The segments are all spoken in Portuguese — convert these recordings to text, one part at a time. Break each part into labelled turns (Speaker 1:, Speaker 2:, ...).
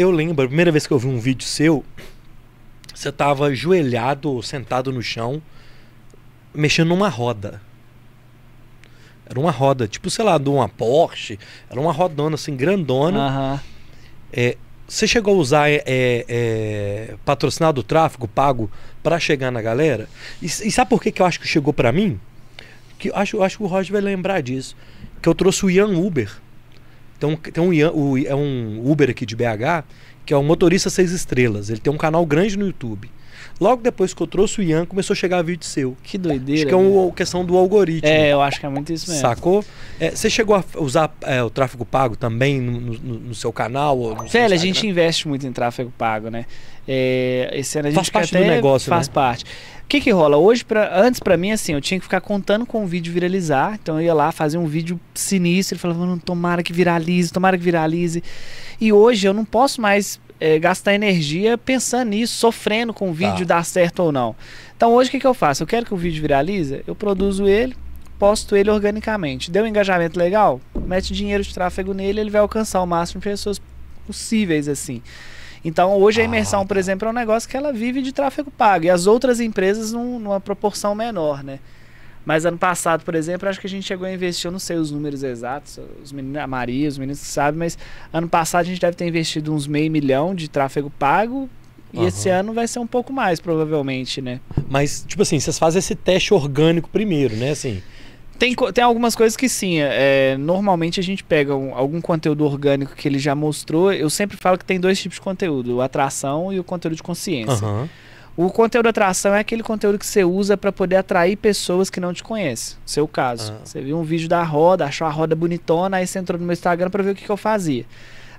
Speaker 1: eu lembro, a primeira vez que eu vi um vídeo seu, você tava ajoelhado, sentado no chão, mexendo numa roda. Era uma roda, tipo, sei lá, de uma Porsche. Era uma rodona, assim, grandona. Uhum. É, você chegou a usar é, é, é patrocinado tráfego pago para chegar na galera? E, e, sabe por que, que eu acho que chegou para mim? Que eu acho, eu acho que o Roger vai lembrar disso. Que eu trouxe o Ian Uber então, tem um, é um Uber aqui de BH que é o um motorista seis estrelas. Ele tem um canal grande no YouTube. Logo depois que eu trouxe o Ian, começou a chegar vídeo seu. Que doideira. Acho que é uma questão do algoritmo. É, eu acho que é muito isso mesmo. Sacou? É, você chegou a usar é, o tráfego pago também no, no, no seu canal? Ou no Velho, a gente
Speaker 2: investe muito em tráfego pago, né? É, esse ano a gente né? faz parte do negócio, faz né? parte. O que que rola hoje? Pra, antes para mim assim, eu tinha que ficar contando com o vídeo viralizar, então eu ia lá fazer um vídeo sinistro, ele falava, tomara que viralize, tomara que viralize. E hoje eu não posso mais é, gastar energia pensando nisso, sofrendo com o vídeo tá. dar certo ou não. Então hoje o que, que eu faço? Eu quero que o vídeo viralize, eu produzo ele, posto ele organicamente. Deu um engajamento legal? Mete dinheiro de tráfego nele, ele vai alcançar o máximo de pessoas possíveis assim. Então, hoje a ah, imersão, ah, por tá. exemplo, é um negócio que ela vive de tráfego pago e as outras empresas num, numa proporção menor, né? Mas ano passado, por exemplo, acho que a gente chegou a investir, eu não sei os números exatos, os meninos, a Maria, os meninos que sabem, mas ano passado a gente deve ter investido uns meio milhão de tráfego pago. Uhum. E esse ano vai ser um pouco mais, provavelmente, né? Mas, tipo assim, vocês fazem esse teste orgânico primeiro, né? Assim, tem, tem algumas coisas que sim. É, é, normalmente a gente pega um, algum conteúdo orgânico que ele já mostrou. Eu sempre falo que tem dois tipos de conteúdo: o atração e o conteúdo de consciência. Uhum. O conteúdo atração é aquele conteúdo que você usa para poder atrair pessoas que não te conhecem. Seu caso. Ah. Você viu um vídeo da roda, achou a roda bonitona, aí você entrou no meu Instagram para ver o que, que eu fazia.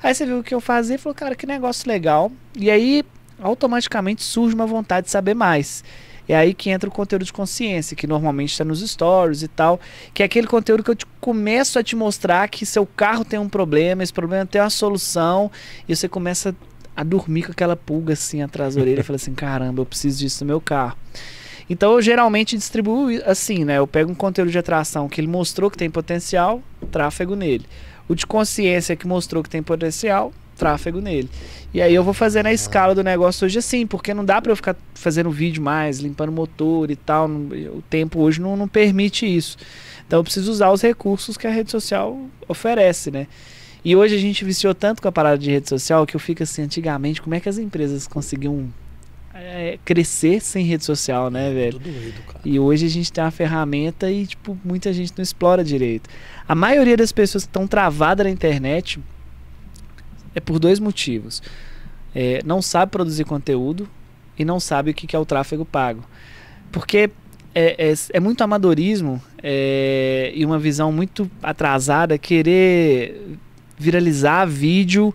Speaker 2: Aí você viu o que eu fazia e falou, cara, que negócio legal. E aí automaticamente surge uma vontade de saber mais. É aí que entra o conteúdo de consciência, que normalmente está nos stories e tal, que é aquele conteúdo que eu te, começo a te mostrar que seu carro tem um problema, esse problema tem uma solução, e você começa a a dormir com aquela pulga assim atrás da orelha e falei assim: caramba, eu preciso disso no meu carro. Então eu geralmente distribuo assim, né? Eu pego um conteúdo de atração que ele mostrou que tem potencial, tráfego nele. O de consciência que mostrou que tem potencial, tráfego nele. E aí eu vou fazer na escala do negócio hoje assim, porque não dá para eu ficar fazendo vídeo mais, limpando motor e tal. O tempo hoje não, não permite isso. Então eu preciso usar os recursos que a rede social oferece, né? E hoje a gente viciou tanto com a parada de rede social que eu fico assim, antigamente, como é que as empresas conseguiam é, crescer sem rede social, né, velho? Doido, e hoje a gente tem uma ferramenta e, tipo, muita gente não explora direito. A maioria das pessoas que estão travadas na internet é por dois motivos. É, não sabe produzir conteúdo e não sabe o que, que é o tráfego pago. Porque é, é, é, muito amadorismo é, e uma visão muito atrasada querer viralizar vídeo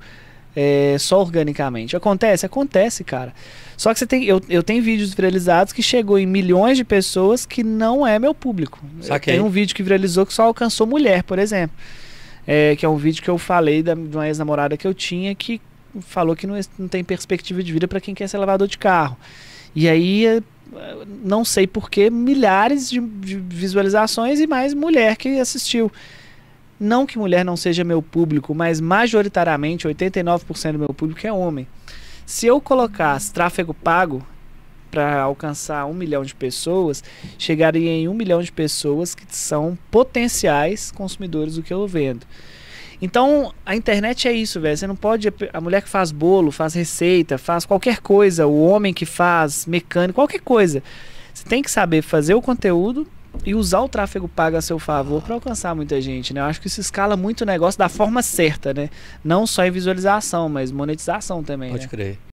Speaker 2: é, só organicamente. Acontece? Acontece, cara. Só que você tem, eu, eu tenho vídeos viralizados que chegou em milhões de pessoas que não é meu público. Tem um vídeo que viralizou que só alcançou mulher, por exemplo. É, que é um vídeo que eu falei da, de uma ex-namorada que eu tinha que falou que não, é, não tem perspectiva de vida para quem quer ser lavador de carro. E aí, é, não sei porquê, milhares de, de visualizações e mais mulher que assistiu. Não que mulher não seja meu público, mas majoritariamente 89% do meu público é homem. Se eu colocasse tráfego pago para alcançar um milhão de pessoas, chegaria em um milhão de pessoas que são potenciais consumidores do que eu vendo. Então, a internet é isso, velho. Você não pode. A mulher que faz bolo, faz receita, faz qualquer coisa, o homem que faz mecânico, qualquer coisa. Você tem que saber fazer o conteúdo e usar o tráfego pago a seu favor para alcançar muita gente, né? Eu acho que isso escala muito o negócio da forma certa, né? Não só em visualização, mas monetização também. Pode né?
Speaker 1: crer.